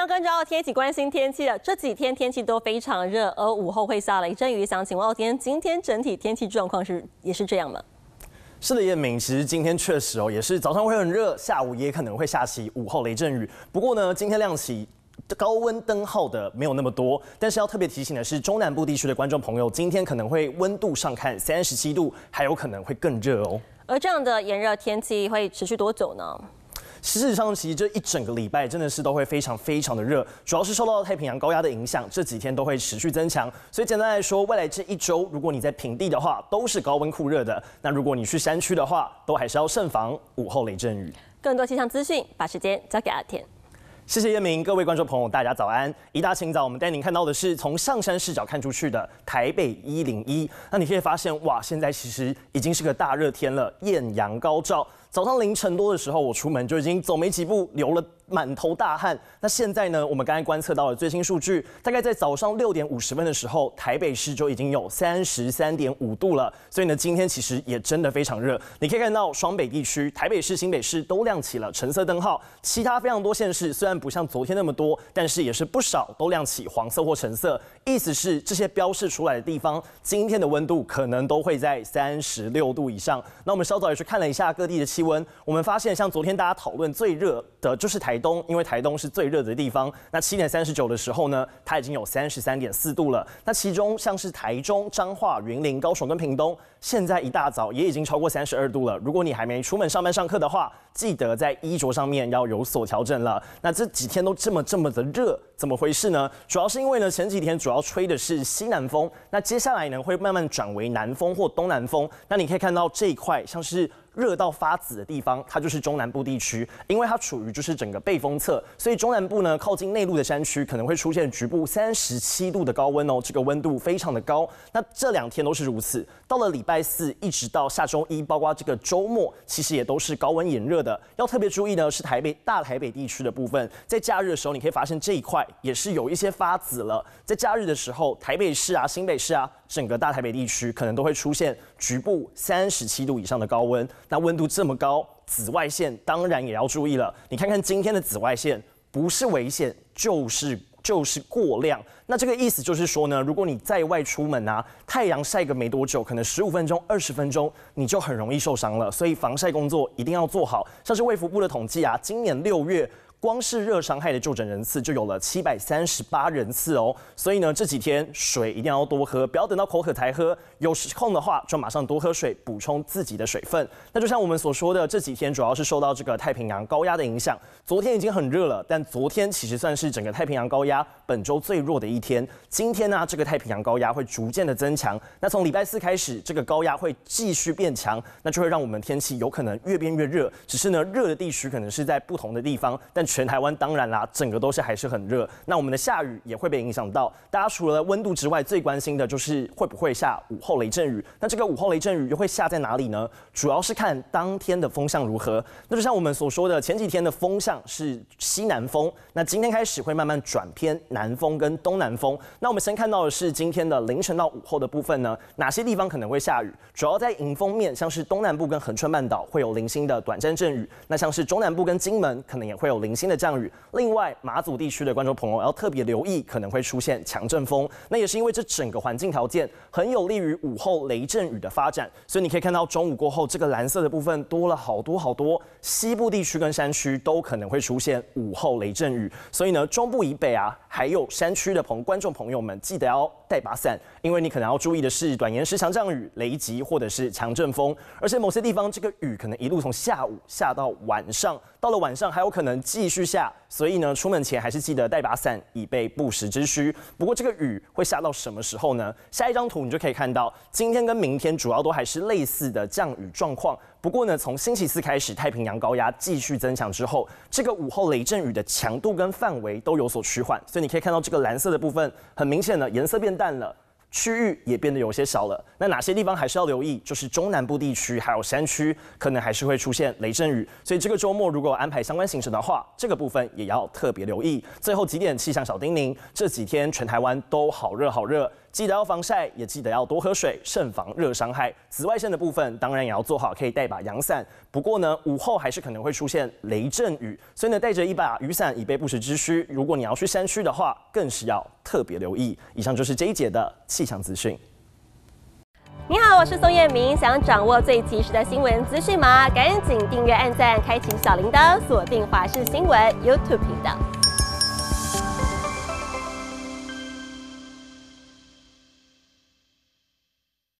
要跟着傲天一起关心天气了。这几天天气都非常热，而午后会下雷阵雨。想请问傲天，今天整体天气状况是也是这样吗？是的，叶敏，其实今天确实哦，也是早上会很热，下午也可能会下起午后雷阵雨。不过呢，今天亮起高温灯号的没有那么多。但是要特别提醒的是，中南部地区的观众朋友，今天可能会温度上看三十七度，还有可能会更热哦。而这样的炎热天气会持续多久呢？事实上，其实这一整个礼拜真的是都会非常非常的热，主要是受到太平洋高压的影响，这几天都会持续增强。所以简单来说，未来这一周，如果你在平地的话，都是高温酷热的；那如果你去山区的话，都还是要慎防午后雷阵雨。更多气象资讯，把时间交给阿天。谢谢叶明，各位观众朋友，大家早安！一大清早，我们带您看到的是从上山视角看出去的台北一零一。那你可以发现，哇，现在其实已经是个大热天了，艳阳高照。早上凌晨多的时候，我出门就已经走没几步，流了满头大汗。那现在呢？我们刚才观测到了最新数据，大概在早上六点五十分的时候，台北市就已经有三十三点五度了。所以呢，今天其实也真的非常热。你可以看到，双北地区，台北市、新北市都亮起了橙色灯号，其他非常多县市虽然不像昨天那么多，但是也是不少都亮起黄色或橙色，意思是这些标示出来的地方，今天的温度可能都会在三十六度以上。那我们稍早也去看了一下各地的气。气温，我们发现像昨天大家讨论最热的就是台东，因为台东是最热的地方。那七点三十九的时候呢，它已经有三十三点四度了。那其中像是台中、彰化、云林、高雄跟屏东，现在一大早也已经超过三十二度了。如果你还没出门上班上课的话，记得在衣着上面要有所调整了。那这几天都这么这么的热，怎么回事呢？主要是因为呢，前几天主要吹的是西南风，那接下来呢会慢慢转为南风或东南风。那你可以看到这一块像是。热到发紫的地方，它就是中南部地区，因为它处于就是整个背风侧，所以中南部呢靠近内陆的山区可能会出现局部三十七度的高温哦，这个温度非常的高。那这两天都是如此，到了礼拜四一直到下周一，包括这个周末，其实也都是高温炎热的。要特别注意呢是台北大台北地区的部分，在假日的时候你可以发现这一块也是有一些发紫了。在假日的时候，台北市啊、新北市啊。整个大台北地区可能都会出现局部三十七度以上的高温，那温度这么高，紫外线当然也要注意了。你看看今天的紫外线，不是危险就是就是过量。那这个意思就是说呢，如果你在外出门啊，太阳晒个没多久，可能十五分钟、二十分钟，你就很容易受伤了。所以防晒工作一定要做好。像是卫福部的统计啊，今年六月。光是热伤害的就诊人次就有了七百三十八人次哦，所以呢，这几天水一定要多喝，不要等到口渴才喝。有空的话就马上多喝水，补充自己的水分。那就像我们所说的，这几天主要是受到这个太平洋高压的影响。昨天已经很热了，但昨天其实算是整个太平洋高压本周最弱的一天。今天呢，这个太平洋高压会逐渐的增强。那从礼拜四开始，这个高压会继续变强，那就会让我们天气有可能越变越热。只是呢，热的地区可能是在不同的地方，但。全台湾当然啦，整个都是还是很热。那我们的下雨也会被影响到。大家除了温度之外，最关心的就是会不会下午后雷阵雨。那这个午后雷阵雨又会下在哪里呢？主要是看当天的风向如何。那就像我们所说的，前几天的风向是西南风，那今天开始会慢慢转偏南风跟东南风。那我们先看到的是今天的凌晨到午后的部分呢，哪些地方可能会下雨？主要在迎风面，像是东南部跟恒春半岛会有零星的短暂阵雨。那像是中南部跟金门，可能也会有零。新的降雨。另外，马祖地区的观众朋友要特别留意，可能会出现强阵风。那也是因为这整个环境条件很有利于午后雷阵雨的发展。所以你可以看到中午过后，这个蓝色的部分多了好多好多。西部地区跟山区都可能会出现午后雷阵雨。所以呢，中部以北啊，还有山区的朋观众朋友们，记得要带把伞，因为你可能要注意的是短时强降雨、雷击或者是强阵风。而且某些地方这个雨可能一路从下午下到晚上，到了晚上还有可能继继续下，所以呢，出门前还是记得带把伞，以备不时之需。不过这个雨会下到什么时候呢？下一张图你就可以看到，今天跟明天主要都还是类似的降雨状况。不过呢，从星期四开始，太平洋高压继续增强之后，这个午后雷阵雨的强度跟范围都有所趋缓。所以你可以看到这个蓝色的部分，很明显的颜色变淡了。区域也变得有些小了，那哪些地方还是要留意？就是中南部地区还有山区，可能还是会出现雷阵雨。所以这个周末如果安排相关行程的话，这个部分也要特别留意。最后几点气象小叮咛：这几天全台湾都好热好热。记得要防晒，也记得要多喝水，慎防热伤害。紫外线的部分当然也要做好，可以带把阳伞。不过呢，午后还是可能会出现雷阵雨，所以呢，带着一把雨伞以备不时之需。如果你要去山区的话，更是要特别留意。以上就是这一节的气象资讯。你好，我是宋彦明。想掌握最及时的新闻资讯吗？赶紧订阅、按赞、开启小铃铛，锁定华视新闻 YouTube 频道。